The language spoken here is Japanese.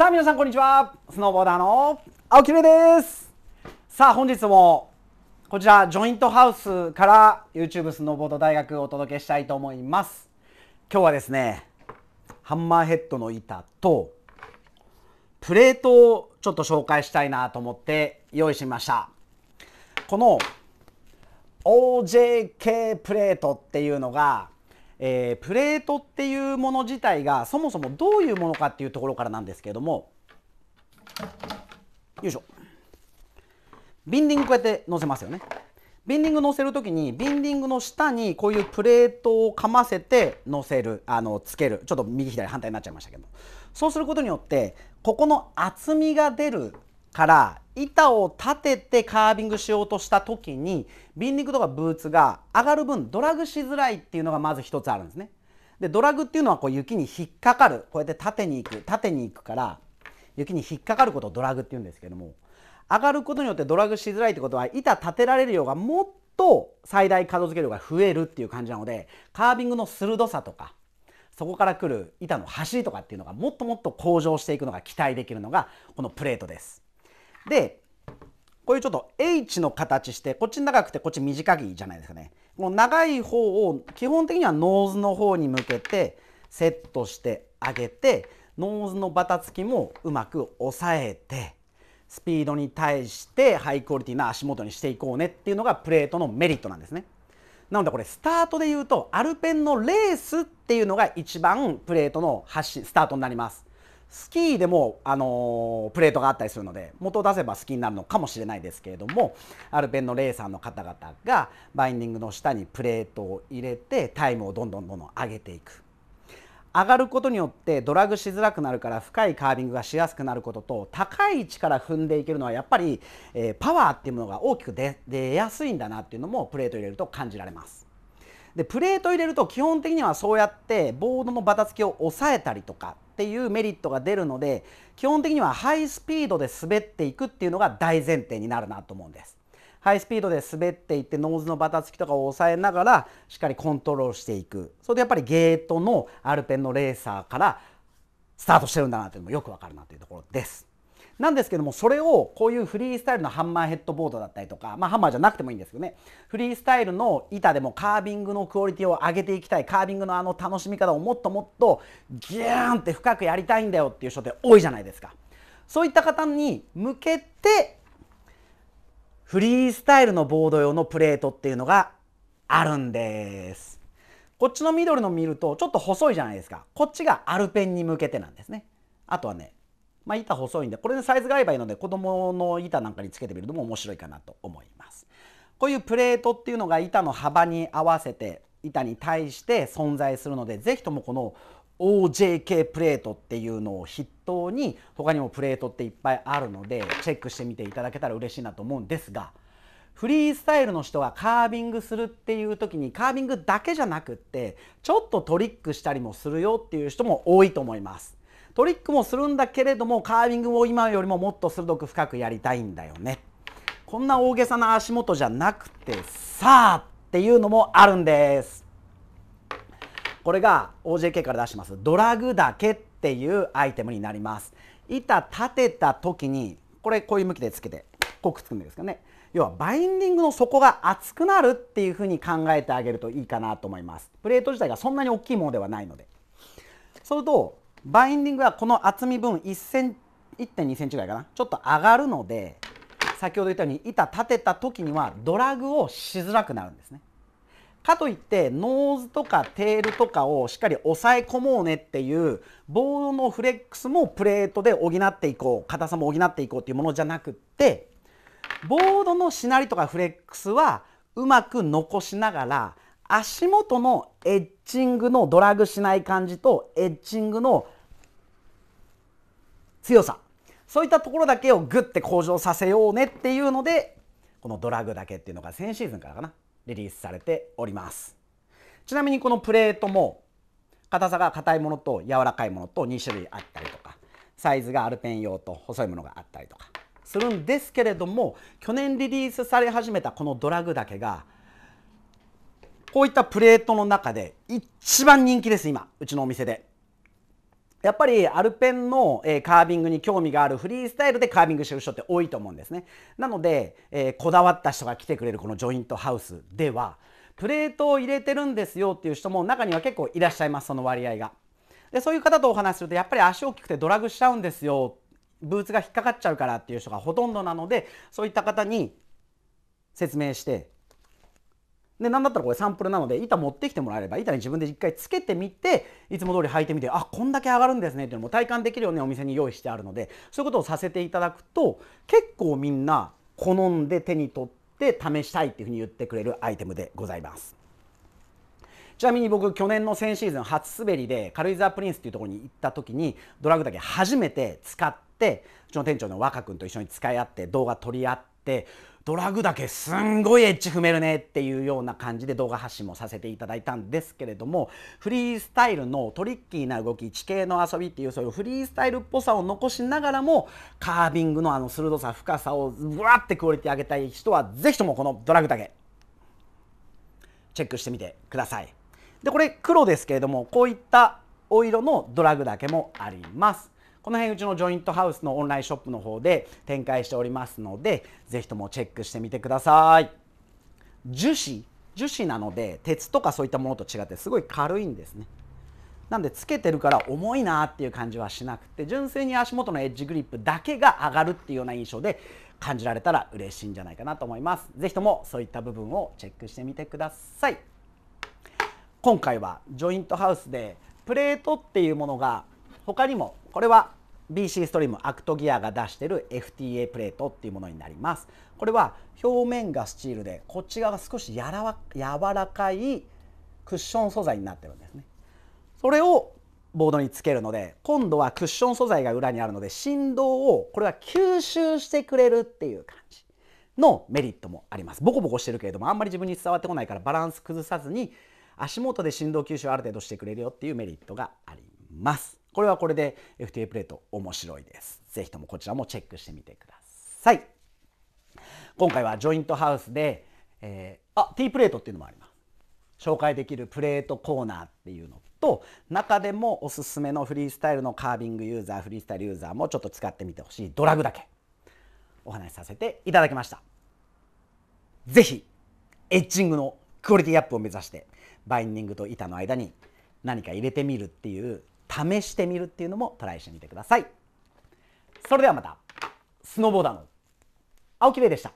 さあ皆さんこんにちはスノーボーダーの青木玲ですさあ本日もこちらジョイントハウスから YouTube スノーボード大学をお届けしたいと思います今日はですねハンマーヘッドの板とプレートをちょっと紹介したいなと思って用意しましたこの OJK プレートっていうのがえー、プレートっていうもの自体がそもそもどういうものかっていうところからなんですけれどもよいしょビンディングこうやって載せますよねビンディング載せる時にビンディングの下にこういうプレートをかませて乗せるあのつけるちょっと右左反対になっちゃいましたけどそうすることによってここの厚みが出るから板を立ててカービングしようとした時にビンディングとかブーツが上がる分ドラグしづらいっていうのがまず一つあるんですね。でドラグっていうのはこう雪に引っかかるこうやって縦に行く縦に行くから雪に引っかかることをドラグっていうんですけども上がることによってドラグしづらいってことは板立てられる量がもっと最大可動付け量が増えるっていう感じなのでカービングの鋭さとかそこから来る板の走りとかっていうのがもっともっと向上していくのが期待できるのがこのプレートです。でこういうちょっと H の形してこっち長くてこっち短いじゃないですかねこの長い方を基本的にはノーズの方に向けてセットしてあげてノーズのばたつきもうまく抑えてスピードに対してハイクオリティな足元にしていこうねっていうのがプレートのメリットなんですね。なのでこれスタートで言うとアルペンのレースっていうのが一番プレートの発信スタートになります。スキーでも、あのプレートがあったりするので元を出せばスキーになるのかもしれないですけれどもアルペンのレーサーの方々がバインディングの下にプレートを入れてタイムをどんどんどんどん上げていく上がることによってドラグしづらくなるから深いカービングがしやすくなることと高い位置から踏んでいけるのはやっぱり、えー、パワーっていうものが大きく出やすいんだなっていうのもプレート入れると感じられます。でプレート入れると基本的にはそうやってボードのばたつきを抑えたりとかっていうメリットが出るので基本的にはハイスピードで滑っていくっていうのが大前提になるなと思うんです。ハイスピードで滑っていってノーズのばたつきとかを抑えながらしっかりコントロールしていくそれでやっぱりゲートのアルペンのレーサーからスタートしてるんだなというのもよくわかるなというところです。なんですけどもそれをこういうフリースタイルのハンマーヘッドボードだったりとか、まあ、ハンマーじゃなくてもいいんですけどねフリースタイルの板でもカービングのクオリティを上げていきたいカービングのあの楽しみ方をもっともっとギューンって深くやりたいんだよっていう人って多いじゃないですか。そういった方に向けてフリースタイルのボード用のプレートっていうのがあるんです。こっちの緑の見るとちょっと細いじゃないですか。こっちがアルペンに向けてなんですね。あとはね、まあ、板細いんでこれでサイズが合えばいいので子供の板なんかにつけてみるのも面白いかなと思います。こういうプレートっていうのが板の幅に合わせて板に対して存在するので是非ともこの OJK プレートっていうのを筆頭に他にもプレートっていっぱいあるのでチェックしてみていただけたら嬉しいなと思うんですがフリースタイルの人はカービングするっていう時にカービングだけじゃなくってちょっとトリックしたりもするよっていう人も多いと思います。トリックもするんだけれどもカービングを今よりももっと鋭く深くやりたいんだよねこんな大げさな足元じゃなくてさあっていうのもあるんですこれが OJK から出しますドラグだけっていうアイテムになります板立てた時にこれこういう向きでつけてこうくっつくんですけどね要はバインディングの底が厚くなるっていうふうに考えてあげるといいかなと思いますプレート自体がそんなに大きいものではないのでそれとバインディングはこの厚み分1.2センチぐらいかなちょっと上がるので先ほど言ったように板立てた時にはドラグをしづらくなるんですね。かといってノーズとかテールとかをしっかり押さえ込もうねっていうボードのフレックスもプレートで補っていこう硬さも補っていこうっていうものじゃなくってボードのしなりとかフレックスはうまく残しながら足元のエッチングのドラグしない感じとエッチングの強さそういったところだけをグッて向上させようねっていうのでこのドラグだけっていうのが先シーズンからかなリリースされておりますちなみにこのプレートも硬さが硬いものと柔らかいものと2種類あったりとかサイズがアルペン用と細いものがあったりとかするんですけれども去年リリースされ始めたこのドラグだけがこういったプレートの中で一番人気です今うちのお店でやっぱりアルペンの、えカービングに興味があるフリースタイルでカービングしてる人って多いと思うんですねなので、えこだわった人が来てくれるこのジョイントハウスではプレートを入れてるんですよっていう人も中には結構いらっしゃいますその割合がでそういう方とお話しするとやっぱり足大きくてドラグしちゃうんですよブーツが引っかかっちゃうからっていう人がほとんどなのでそういった方に説明してで、なんだったらこれサンプルなので、板持ってきてもらえれば、板に自分で一回つけてみて、いつも通り履いてみて、あ、こんだけ上がるんですねっていうのも体感できるようにお店に用意してあるので、そういうことをさせていただくと、結構みんな好んで手に取って試したいっていうふうに言ってくれるアイテムでございます。ちなみに僕去年の先シーズン初滑りで軽井沢プリンスっていうところに行った時にドラッグだけ初めて使ってうちの店長の若君と一緒に使い合って動画撮り合ってドラグだけすんごいエッジ踏めるねっていうような感じで動画発信もさせていただいたんですけれどもフリースタイルのトリッキーな動き地形の遊びっていうそういうフリースタイルっぽさを残しながらもカービングのあの鋭さ深さをぶわってクオリティ上げたい人は是非ともこのドラグだけチェックしてみてください。でこれ黒ですけれどもこういったお色のドラグだけもあります。この辺うちのジョイントハウスのオンラインショップの方で展開しておりますので是非ともチェックしてみてください樹脂樹脂なので鉄とかそういったものと違ってすごい軽いんですねなんでつけてるから重いなっていう感じはしなくて純粋に足元のエッジグリップだけが上がるっていうような印象で感じられたら嬉しいんじゃないかなと思います是非ともそういった部分をチェックしてみてください今回はジョイントハウスでプレートっていうものが他にもこれは BC ストリームアクトギアが出してる FTA プレートっていうものになりますこれは表面がスチールでこっち側が少しやら柔らかいクッション素材になってるんですねそれをボードにつけるので今度はクッション素材が裏にあるので振動をこれは吸収してくれるっていう感じのメリットもありますボコボコしてるけれどもあんまり自分に伝わってこないからバランス崩さずに足元で振動吸収をある程度してくれるよっていうメリットがありますこれはこれで FTA プレート面白いです。ぜひともこちらもチェックしてみてください。今回はジョイントハウスで、えー、あ、T プレートっていうのもあります。紹介できるプレートコーナーっていうのと中でもおすすめのフリースタイルのカービングユーザーフリースタイルユーザーもちょっと使ってみてほしいドラグだけお話しさせていただきました是非エッジングのクオリティアップを目指してバインディングと板の間に何か入れてみるっていう試してみるっていうのもトライしてみてくださいそれではまたスノーボーダーの青木玲でした